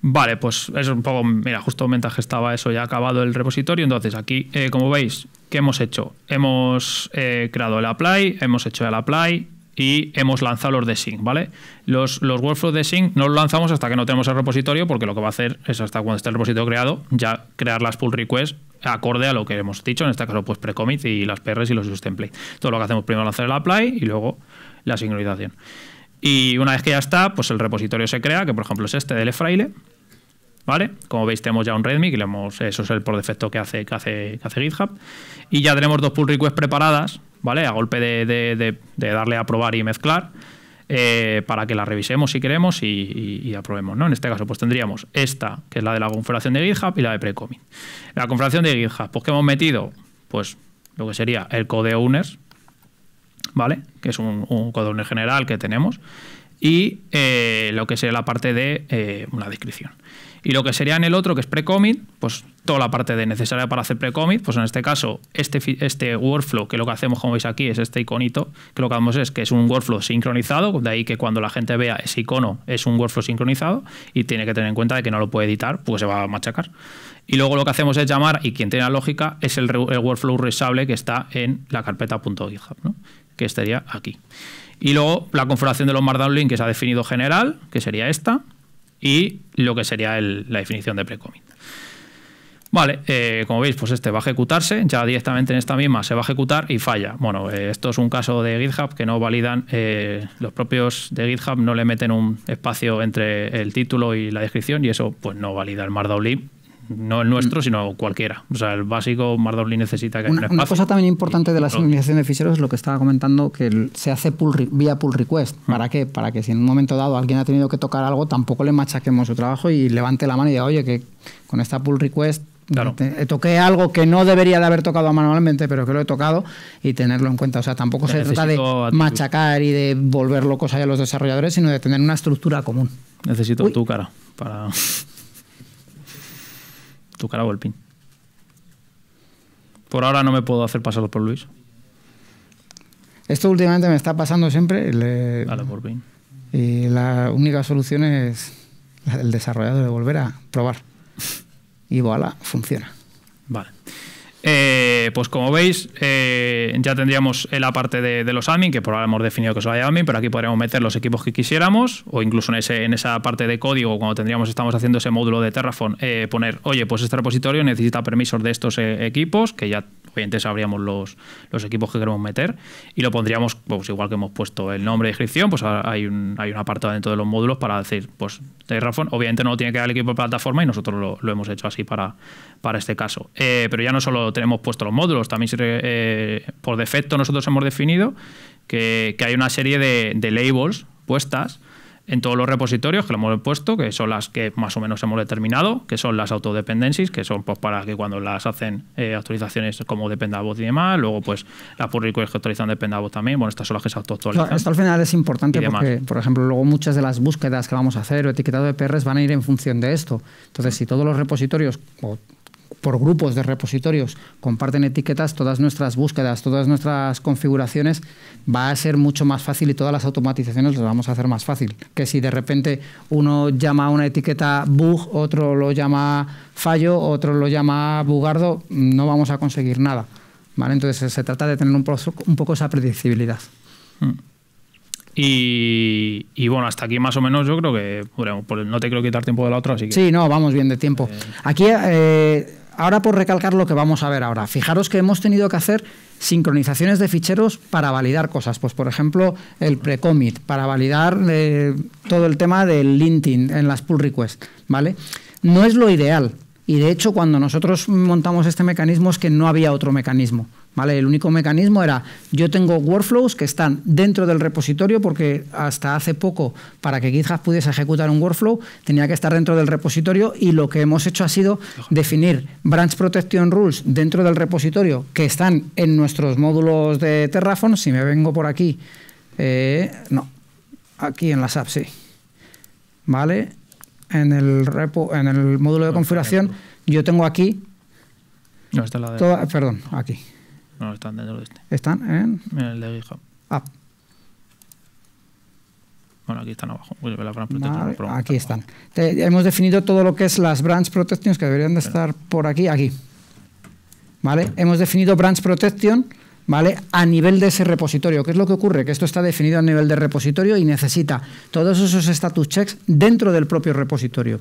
Vale, pues es un poco, mira, justo mientras que estaba eso ya acabado el repositorio, entonces aquí, eh, como veis, ¿qué hemos hecho? Hemos eh, creado el apply, hemos hecho el apply y hemos lanzado los de sync, ¿vale? Los, workflows de sync no los lanzamos hasta que no tenemos el repositorio, porque lo que va a hacer es hasta cuando esté el repositorio creado, ya crear las pull requests acorde a lo que hemos dicho, en este caso pues pre-commit y las PRs y los use template. Todo lo que hacemos primero es lanzar el apply y luego la sincronización. Y una vez que ya está, pues el repositorio se crea, que por ejemplo es este del EFRAILE. ¿Vale? Como veis, tenemos ya un Redmi, que hemos, eso es el por defecto que hace, que hace, GitHub. Y ya tenemos dos pull requests preparadas, ¿vale? A golpe de, darle a probar y mezclar. Eh, para que la revisemos si queremos y, aprobemos. ¿no? En este caso, pues tendríamos esta, que es la de la configuración de GitHub y la de pre La configuración de GitHub, pues que hemos metido, pues lo que sería el code owners, ¿vale? Que es un, un en general que tenemos. Y eh, lo que sería la parte de eh, una descripción. Y lo que sería en el otro, que es pre-commit, pues toda la parte de necesaria para hacer pre-commit, pues en este caso, este, este workflow, que lo que hacemos, como veis aquí, es este iconito, que lo que hacemos es que es un workflow sincronizado, de ahí que cuando la gente vea ese icono es un workflow sincronizado y tiene que tener en cuenta de que no lo puede editar, pues se va a machacar. Y luego lo que hacemos es llamar, y quien tiene la lógica, es el, workflow reusable que está en la carpeta carpeta.github, ¿no? que estaría aquí. Y luego la configuración de los markdown link que se ha definido general, que sería esta, y lo que sería la definición de pre Vale, eh, como veis, pues este va a ejecutarse, ya directamente en esta misma se va a ejecutar y falla. Bueno, eh, esto es un caso de GitHub que no validan, eh, los propios de GitHub no le meten un espacio entre el título y la descripción y eso pues no valida el Markdown link no el nuestro, sino cualquiera. O sea, el básico Mardownly necesita que una, haya una cosa también importante de la simulación de ficheros es lo que estaba comentando, que se hace pull, vía pull request. Mm. ¿Para qué? Para que si en un momento dado alguien ha tenido que tocar algo, tampoco le machaquemos su trabajo y levante la mano y diga, oye, que con esta pull request eh, toqué algo que no debería de haber tocado manualmente, pero que lo he tocado y tenerlo en cuenta. O sea, tampoco se trata de machacar y de volver locos a los desarrolladores, sino de tener una estructura común. Necesito tu cara para tocará Volpín. Por ahora no me puedo hacer pasar por Luis. Esto últimamente me está pasando siempre. Eh, y la única solución es el desarrollado de volver a probar. Y voilà, funciona. Vale. Eh, pues como veis, eh, ya tendríamos la parte de, los admin, que por ahora hemos definido que son admin, pero aquí podríamos meter los equipos que quisiéramos, o incluso en, ese, en esa parte de código, cuando tendríamos, estamos haciendo ese módulo de Terraform, eh, poner, oye, pues este repositorio necesita permisos de estos equipos, que ya obviamente sabríamos los, los equipos que queremos meter y lo pondríamos, pues igual que hemos puesto el nombre y descripción, pues hay un, hay un apartado dentro de los módulos para decir, pues Terraform, obviamente no lo tiene que dar el equipo de plataforma y nosotros lo, hemos hecho así para, para este caso. Eh, pero ya no solo tenemos puestos los módulos, también eh, por defecto nosotros hemos definido que, hay una serie de labels puestas en todos los repositorios que lo hemos puesto, que son las que más o menos hemos determinado, que son las autodependencies, que son pues, para que cuando las hacen eh, actualizaciones como dependabot y demás, luego pues las pull que actualizan dependabot también, bueno, estas son las que se autoactualizan. esto al final es importante porque, por ejemplo, luego muchas de las búsquedas que vamos a hacer o etiquetado de PRs van a ir en función de esto. Entonces, si todos los repositorios por grupos de repositorios comparten etiquetas, todas nuestras búsquedas, todas nuestras configuraciones va a ser mucho más fácil y todas las automatizaciones las vamos a hacer más fácil. Que si de repente uno llama una etiqueta bug, otro lo llama fallo, otro lo llama bugardo, no vamos a conseguir nada. ¿vale? Entonces se trata de tener un, un poco esa predictibilidad. Hmm. Y, y, bueno, hasta aquí más o menos yo creo que no te quiero quitar tiempo de la otra, así que... Sí, no, vamos bien de tiempo. Eh, aquí eh, Ahora por recalcar lo que vamos a ver ahora. Fijaros que hemos tenido que hacer sincronizaciones de ficheros para validar cosas. Pues por ejemplo, el pre-commit, para validar eh, todo el tema del linting en las pull requests. ¿vale? No es lo ideal. Y de hecho, cuando nosotros montamos este mecanismo es que no había otro mecanismo. El único mecanismo era, yo tengo workflows que están dentro del repositorio porque hasta hace poco, para que GitHub pudiese ejecutar un workflow, tenía que estar dentro del repositorio y lo que hemos hecho ha sido definir branch protection rules dentro del repositorio que están en nuestros módulos de Terraform. Si me vengo por aquí, eh, no, aquí en las apps, sí. ¿Vale? En el, repo, en el módulo de configuración, yo tengo aquí... No, está la de... perdón, aquí. No, están dentro de este. Están en. el de GitHub. Ah. Bueno, aquí están abajo. aquí están. hemos definido todo lo que es las branch protections que deberían de estar por aquí, aquí. ¿Vale? Hemos definido branch protection, ¿vale? A nivel de ese repositorio. ¿Qué es lo que ocurre? Que esto está definido a nivel de repositorio y necesita todos esos status checks dentro del propio repositorio.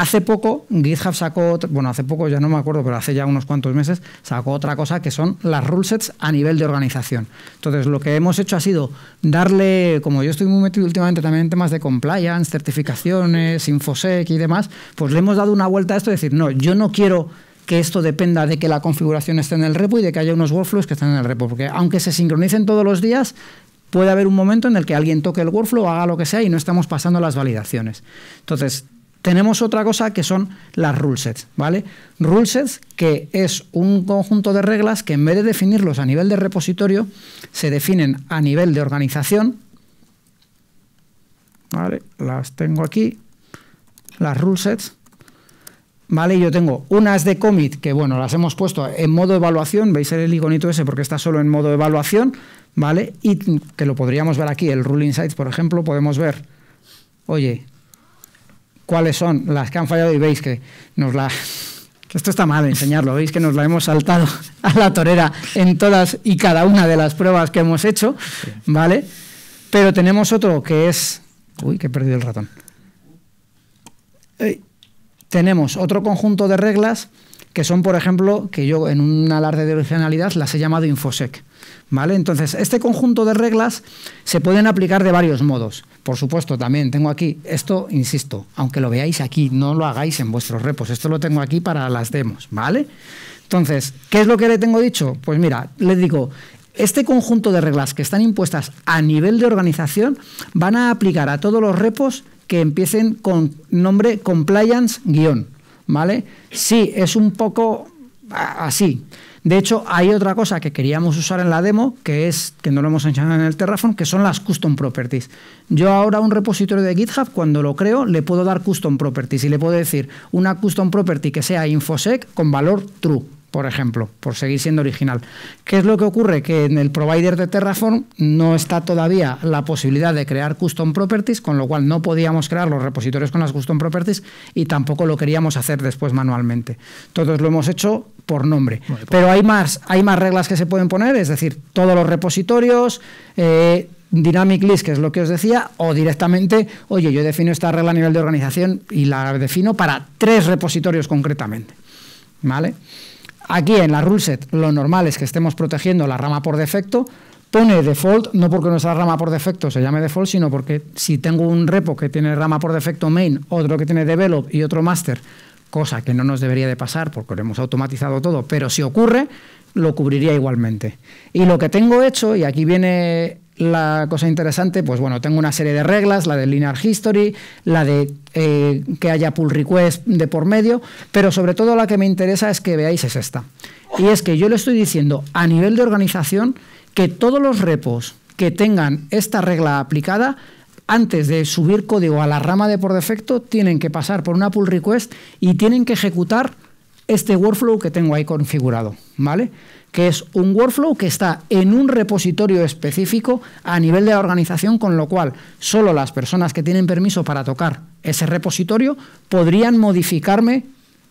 Hace poco GitHub sacó, bueno, hace poco ya no me acuerdo, pero hace ya unos cuantos meses sacó otra cosa que son las rulesets a nivel de organización. Entonces, lo que hemos hecho ha sido darle, como yo estoy muy metido últimamente también en temas de compliance, certificaciones, infosec y demás, pues le hemos dado una vuelta a esto y decir, no, yo no quiero que esto dependa de que la configuración esté en el repo y de que haya unos workflows que estén en el repo, porque aunque se sincronicen todos los días, puede haber un momento en el que alguien toque el workflow, haga lo que sea y no estamos pasando las validaciones. Entonces, tenemos otra cosa que son las rule sets, ¿vale? Rule sets que es un conjunto de reglas que en vez de definirlos a nivel de repositorio, se definen a nivel de organización. Las tengo aquí, las rule sets. ¿Vale? Yo tengo unas de commit que, bueno, las hemos puesto en modo evaluación. ¿Veis el iconito ese? Porque está solo en modo evaluación, ¿vale? Y que lo podríamos ver aquí, el rule insights, por ejemplo, podemos ver, oye, cuáles son las que han fallado y veis que nos la... esto está mal enseñarlo, veis que nos la hemos saltado a la torera en todas y cada una de las pruebas que hemos hecho, ¿vale? Pero tenemos otro que es... Uy, que he perdido el ratón. Eh, tenemos otro conjunto de reglas que son, por ejemplo, que yo en un alarde de originalidad las he llamado InfoSec. ¿Vale? Entonces, este conjunto de reglas se pueden aplicar de varios modos. Por supuesto, también tengo aquí, esto, insisto, aunque lo veáis aquí, no lo hagáis en vuestros repos, esto lo tengo aquí para las demos, ¿vale? Entonces, ¿qué es lo que le tengo dicho? Pues mira, le digo, este conjunto de reglas que están impuestas a nivel de organización van a aplicar a todos los repos que empiecen con nombre compliance guión, ¿vale? Sí, es un poco así. De hecho, hay otra cosa que queríamos usar en la demo, que es, que no lo hemos enseñado en el Terraform, que son las custom properties. Yo ahora un repositorio de GitHub, cuando lo creo, le puedo dar custom properties y le puedo decir una custom property que sea infosec con valor true por ejemplo, por seguir siendo original. ¿Qué es lo que ocurre? Que en el provider de Terraform no está todavía la posibilidad de crear custom properties, con lo cual no podíamos crear los repositorios con las custom properties y tampoco lo queríamos hacer después manualmente. Todos lo hemos hecho por nombre. Pues- Pero hay más, hay más reglas que se pueden poner, es decir, todos los repositorios, eh, dynamic list, que es lo que os decía, o directamente, oye, yo defino esta regla a nivel de organización y la defino para tres repositorios concretamente. ¿Vale? Aquí en la ruleset lo normal es que estemos protegiendo la rama por defecto. Pone default, no porque nuestra rama por defecto se llame default, sino porque si tengo un repo que tiene rama por defecto main, otro que tiene develop y otro master, cosa que no nos debería de pasar porque lo hemos automatizado todo, pero si ocurre, lo cubriría igualmente. Y lo que tengo hecho, y aquí viene la cosa interesante, pues bueno, tengo una serie de reglas, la de linear history, la de eh, que haya pull request de por medio, pero sobre todo la que me interesa es que veáis es esta. Y es que yo le estoy diciendo a nivel de organización que todos los repos que tengan esta regla aplicada, antes de subir código a la rama de por defecto, tienen que pasar por una pull request y tienen que ejecutar este workflow que tengo ahí configurado, ¿vale? que es un workflow que está en un repositorio específico a nivel de la organización, con lo cual solo las personas que tienen permiso para tocar ese repositorio podrían modificarme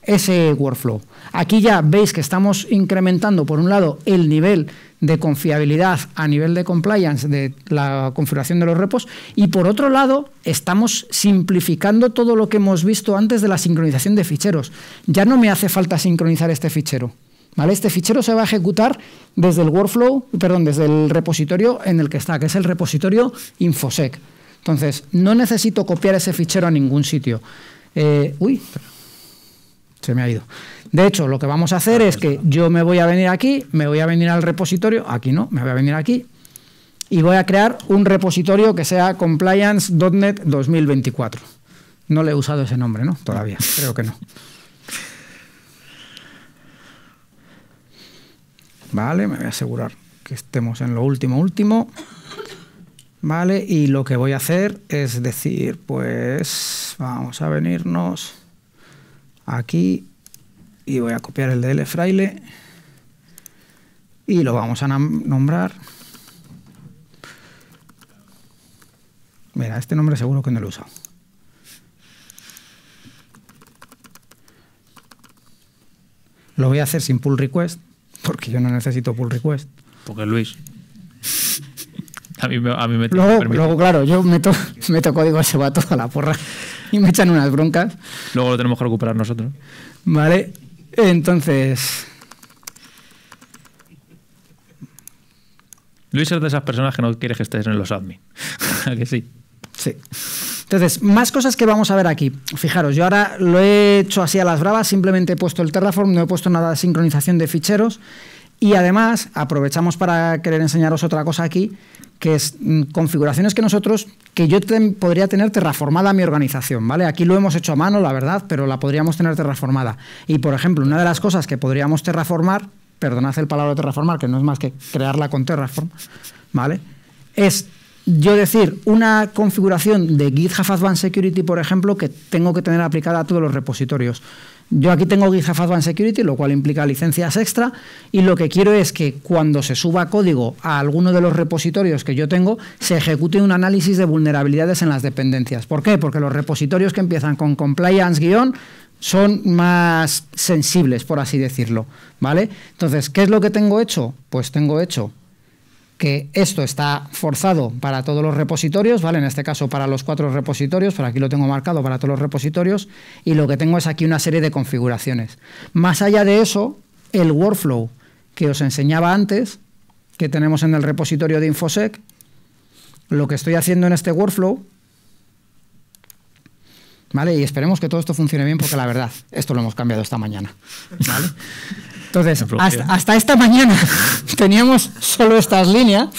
ese workflow. Aquí ya veis que estamos incrementando, por un lado, el nivel de confiabilidad a nivel de compliance de la configuración de los repos y por otro lado estamos simplificando todo lo que hemos visto antes de la sincronización de ficheros. Ya no me hace falta sincronizar este fichero. Este fichero se va a ejecutar desde el workflow, perdón, desde el repositorio en el que está, que es el repositorio infosec. Entonces, no necesito copiar ese fichero a ningún sitio. Eh, uy, se me ha ido. De hecho, lo que vamos a hacer ah, es pues que yo me voy a venir aquí, me voy a venir al repositorio, aquí no, me voy a venir aquí, y voy a crear un repositorio que sea compliance.net 2024. No le he usado ese nombre, ¿no? Todavía, creo que no. ¿Vale? Me voy a asegurar que estemos en lo último, último. ¿Vale? Y lo que voy a hacer es decir, pues vamos a venirnos aquí y voy a copiar el DL fraile y lo vamos a nombrar. Mira, este nombre seguro que no lo he usado. Lo voy a hacer sin pull request porque yo no necesito pull request. Porque Luis. A mí, me, luego, claro, yo meto, meto código se va toda la porra y me echan unas broncas. Luego lo tenemos que recuperar nosotros. Vale, entonces. Luis es de esas personas que no quiere que estés en los admin. que sí? Sí. Entonces, más cosas que vamos a ver aquí. Fijaros, yo ahora lo he hecho así a las bravas, simplemente he puesto el Terraform, no he puesto nada de sincronización de ficheros. Y además, aprovechamos para querer enseñaros otra cosa aquí, que es mm, configuraciones que nosotros, que yo podría tener terraformada mi organización, ¿vale? Aquí lo hemos hecho a mano, la verdad, pero la podríamos tener terraformada. Y, por ejemplo, una de las cosas que podríamos terraformar, perdonad el palabra terraformar, que no es más que crearla con Terraform, ¿vale? Es yo decir una configuración de GitHub Advanced Security, por ejemplo, que tengo que tener aplicada a todos los repositorios. Yo aquí tengo GitHub Advanced Security, lo cual implica licencias extra, y lo que quiero es que cuando se suba código a alguno de los repositorios que yo tengo, se ejecute un análisis de vulnerabilidades en las dependencias. ¿Por qué? Porque los repositorios que empiezan con compliance son más sensibles, por así decirlo. ¿Vale? Entonces, ¿qué es lo que tengo hecho? Pues tengo hecho que esto está forzado para todos los repositorios, ¿vale? En este caso para los cuatro repositorios, pero aquí lo tengo marcado para todos los repositorios, y lo que tengo es aquí una serie de configuraciones. Más allá de eso, el workflow que os enseñaba antes, que tenemos en el repositorio de InfoSec, lo que estoy haciendo en este workflow, ¿vale? Y esperemos que todo esto funcione bien, porque la verdad, esto lo hemos cambiado esta mañana, Entonces, hasta, esta mañana teníamos solo estas líneas.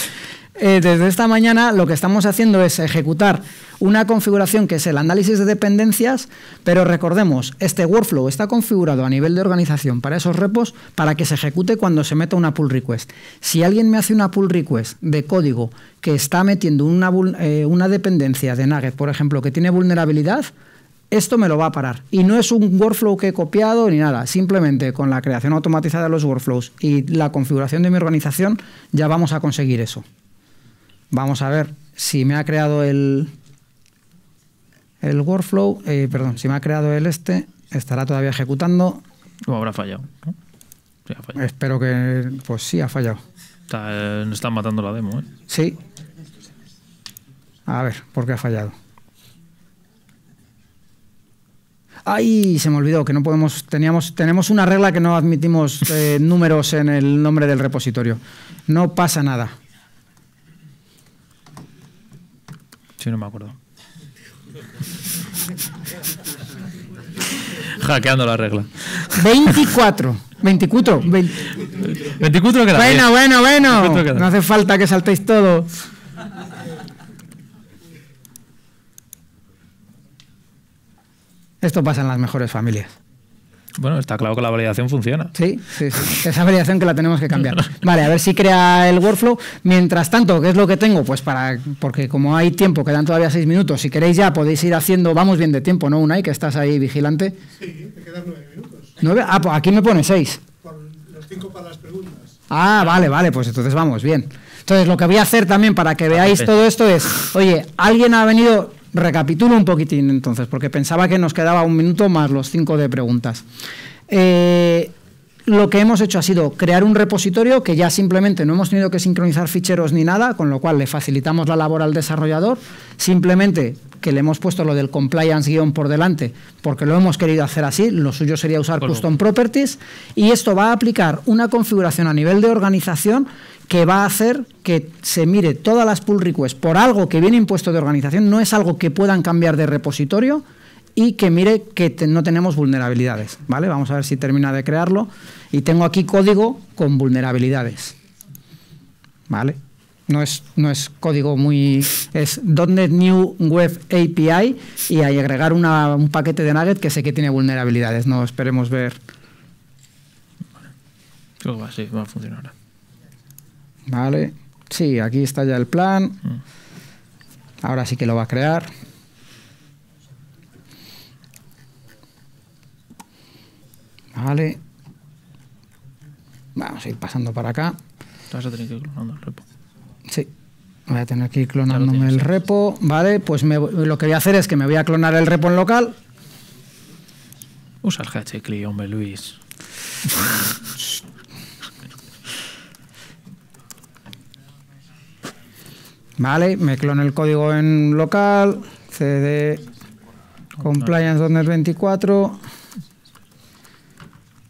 Eh, desde esta mañana lo que estamos haciendo es ejecutar una configuración que es el análisis de dependencias, pero recordemos, este workflow está configurado a nivel de organización para esos repos para que se ejecute cuando se meta una pull request. Si alguien me hace una pull request de código que está metiendo una, eh, una dependencia de Nugget, por ejemplo, que tiene vulnerabilidad, esto me lo va a parar. Y no es un workflow que he copiado ni nada. Simplemente con la creación automatizada de los workflows y la configuración de mi organización ya vamos a conseguir eso. Vamos a ver si me ha creado el, el workflow, eh, perdón, si me ha creado el este, estará todavía ejecutando. O habrá fallado. Espero que, pues sí, ha fallado. Eh, nos están matando la demo. ¿eh? Sí. A ver, ¿por qué ha fallado? Ay, se me olvidó que no podemos. Teníamos, tenemos una regla que no admitimos eh, números en el nombre del repositorio. No pasa nada. Sí, no me acuerdo. Hackeando la regla. 24. 24. 24 Bueno, bueno, bueno. No hace falta que saltéis todo. Esto pasa en las mejores familias. Bueno, está claro que la validación funciona. Sí, sí, sí. Esa validación que la tenemos que cambiar. Vale, a ver si crea el workflow. Mientras tanto, ¿qué es lo que tengo? Pues para, porque como hay tiempo, quedan todavía seis minutos, si queréis ya podéis ir haciendo, vamos bien de tiempo, ¿no, Unai? Que estás ahí vigilante. Sí, te quedan nueve minutos. ¿Nueve? Ah, pues aquí me pone seis. los cinco para las preguntas. Ah, vale, vale, pues entonces vamos, bien. Entonces, lo que voy a hacer también para que ah, veáis todo esto es, oye, alguien ha venido, recapitulo un poquitín entonces, porque pensaba que nos quedaba un minuto más los cinco de preguntas. Eh, lo que hemos hecho ha sido crear un repositorio que ya simplemente no hemos tenido que sincronizar ficheros ni nada, con lo cual le facilitamos la labor al desarrollador. Simplemente que le hemos puesto lo del compliance guión por delante, porque lo hemos querido hacer así, lo suyo sería usar custom properties, y esto va a aplicar una configuración a nivel de organización que va a hacer que se mire todas las pull requests por algo que viene impuesto de organización, no es algo que puedan cambiar de repositorio y que mire que no tenemos vulnerabilidades, ¿vale? Vamos a ver si termina de crearlo y tengo aquí código con vulnerabilidades, ¿vale? No es, no es código muy... es .NET New Web API y hay agregar un paquete de nugget que sé que tiene vulnerabilidades, no esperemos ver... Creo va, va a funcionar ¿Vale? Sí, aquí está ya el plan. Mm. Ahora sí que lo va a crear. Vale. Vamos a ir pasando para acá. Vas a tener que ir clonando el repo. Sí. Voy a tener que ir clonándome el repo. Vale, pues lo que voy a hacer es que me voy a clonar el repo en local. Usa el HCLI, hombre, Luis. Vale, me clono el código en local, cd compliance 24.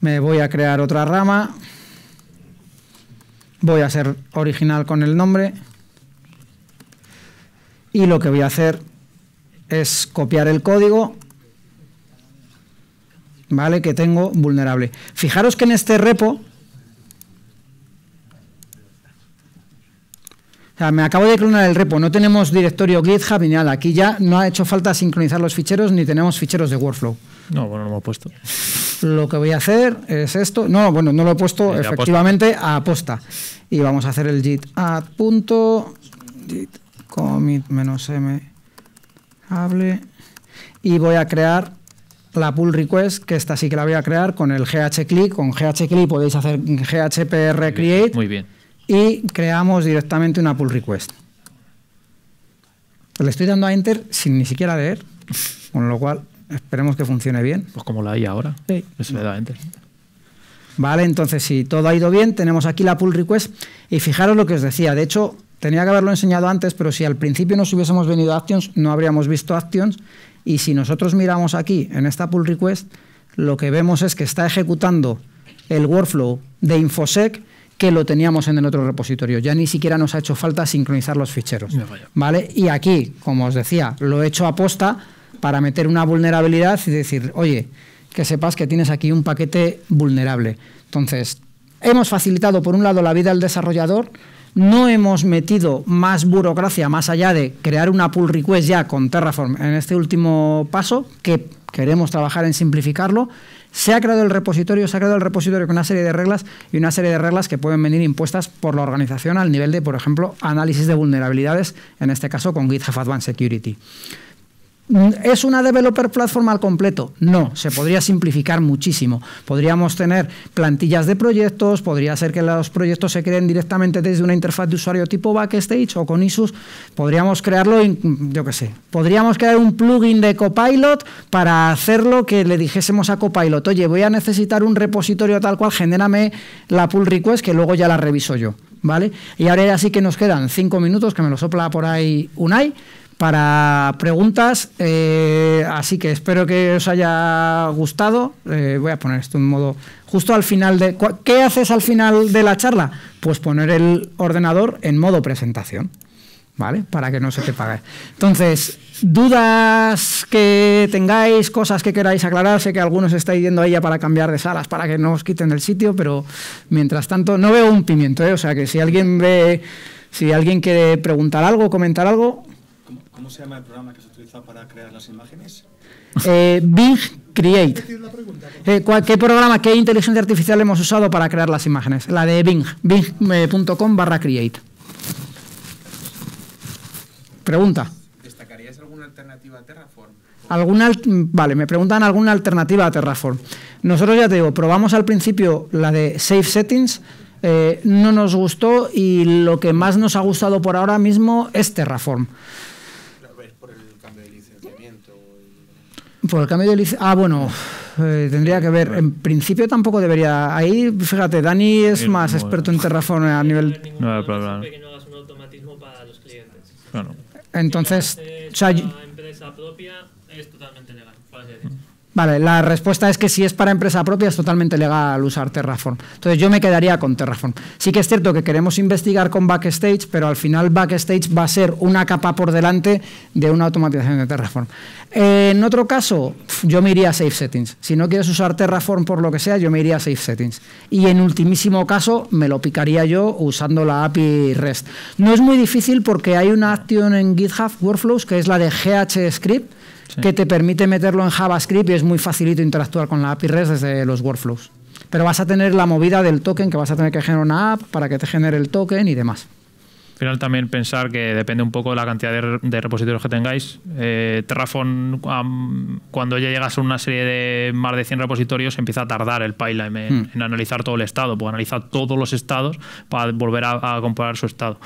Me voy a crear otra rama. Voy a ser original con el nombre. Y lo que voy a hacer es copiar el código ¿vale? que tengo vulnerable. Fijaros que en este repo me acabo de clonar el repo, no tenemos directorio GitHub ni nada. Aquí ya no ha hecho falta sincronizar los ficheros ni tenemos ficheros de workflow. No, bueno, no lo he puesto. Lo que voy a hacer es esto. No, bueno, no lo he puesto efectivamente a aposta. Y vamos a hacer el git add punto git commit menos m hable y voy a crear la pull request, que esta sí que la voy a crear con el ghclick. Con ghclick podéis hacer ghpr create. Muy bien y creamos directamente una pull request. Le estoy dando a enter sin ni siquiera leer, con lo cual esperemos que funcione bien. Pues como la hay ahora, sí. enter. Vale, entonces si todo ha ido bien, tenemos aquí la pull request y fijaros lo que os decía, de hecho tenía que haberlo enseñado antes, pero si al principio nos hubiésemos venido a Actions, no habríamos visto Actions y si nosotros miramos aquí en esta pull request, lo que vemos es que está ejecutando el workflow de InfoSec que lo teníamos en el otro repositorio. Ya ni siquiera nos ha hecho falta sincronizar los ficheros. ¿Vale? Y aquí, como os decía, lo he hecho aposta para meter una vulnerabilidad y decir, oye, que sepas que tienes aquí un paquete vulnerable. Entonces, hemos facilitado por un lado la vida al desarrollador, no hemos metido más burocracia más allá de crear una pull request ya con Terraform en este último paso, que queremos trabajar en simplificarlo, se ha creado el repositorio, se ha creado el repositorio con una serie de reglas y una serie de reglas que pueden venir impuestas por la organización al nivel de, por ejemplo, análisis de vulnerabilidades, en este caso con GitHub Advanced Security. Mm, ¿Es una developer platform al completo? No, se podría simplificar muchísimo. Podríamos tener plantillas de proyectos, podría ser que los proyectos se creen directamente desde una interfaz de usuario tipo Backstage o con ISUS. Podríamos crearlo, yo qué sé, podríamos crear un plugin de Copilot para hacerlo que le dijésemos a Copilot, oye, voy a necesitar un repositorio tal cual, genérame la pull request que luego ya la reviso yo. ¿Vale? Y ahora ya sí que nos quedan cinco minutos, que me lo sopla por ahí Unai, para preguntas. Eh, así que espero que os haya gustado. Eh, voy a poner esto en modo justo al final de... ¿Qué haces al final de la charla? Pues poner el ordenador en modo presentación. ¿Vale? Para que no se te pague. Entonces, dudas que tengáis, cosas que queráis aclarar, sé que algunos estáis yendo a ella para cambiar de salas, para que no os quiten del sitio, pero mientras tanto, no veo un pimiento, ¿eh? O sea que si alguien ve, si alguien quiere preguntar algo, comentar algo, ¿Cómo se llama el programa que se utiliza para crear las imágenes? Eh, bing Create. Eh, ¿Qué programa, qué inteligencia artificial hemos usado para crear las imágenes? La de Bing, bing.com eh, barra create. Pregunta. ¿Destacarías alguna alternativa a Terraform? vale, me preguntan alguna alternativa a Terraform. Nosotros ya te digo, probamos al principio la de Safe Settings, no nos gustó y lo que más nos ha gustado por ahora mismo es Terraform. Por el cambio de licencia. Ah, bueno, eh, tendría que ver. En principio tampoco debería. Ahí, fíjate, Dani es más experto en Terraform a nivel. No hay problema. Que no hagas un automatismo para los clientes. Entonces, o empresa propia es totalmente Vale, la respuesta es que si es para empresa propia es totalmente legal usar Terraform. Entonces yo me quedaría con Terraform. Sí que es cierto que queremos investigar con Backstage, pero al final Backstage va a ser una capa por delante de una automatización de Terraform. Eh, en otro caso, yo me iría a Safe Settings. Si no quieres usar Terraform por lo que sea, yo me iría a Safe Settings. Y en ultimísimo caso, me lo picaría yo usando la API REST. No es muy difícil porque hay una acción en GitHub Workflows que es la de GH Script que te permite meterlo en JavaScript y es muy facilito interactuar con la API REST desde los workflows. Pero vas a tener la movida del token, que vas a tener que generar una app para que te genere el token y demás. Al final también pensar que depende un poco de la cantidad de, repositorios que tengáis. Eh, Terraform, cuando ya llegas a una serie de más de 100 repositorios, empieza a tardar el pipeline hmm. en, analizar todo el estado, pues analiza todos los estados para volver a, a comparar su estado.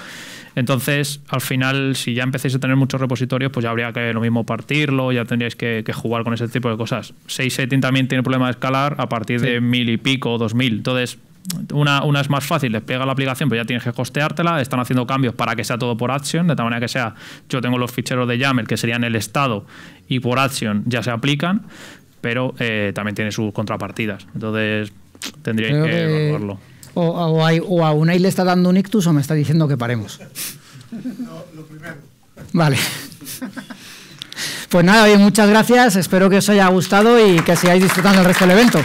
Entonces, al final, si ya empecéis a tener muchos repositorios, pues ya habría que lo mismo partirlo, ya tendríais que, jugar con ese tipo de cosas. 6.7 también tiene problema de escalar a partir de mil y pico o 2.000. Entonces, una, es más fácil, pega la aplicación, pero ya tienes que costeártela. Están haciendo cambios para que sea todo por Action, de tal manera que sea, yo tengo los ficheros de YAML que serían el estado y por Action ya se aplican, pero eh, también tiene sus contrapartidas. Entonces tendríais que, que evaluarlo. O, a Unai le está dando un ictus o me está diciendo que paremos. lo primero. Vale. Pues nada, muchas gracias. Espero que os haya gustado y que sigáis disfrutando el resto del evento.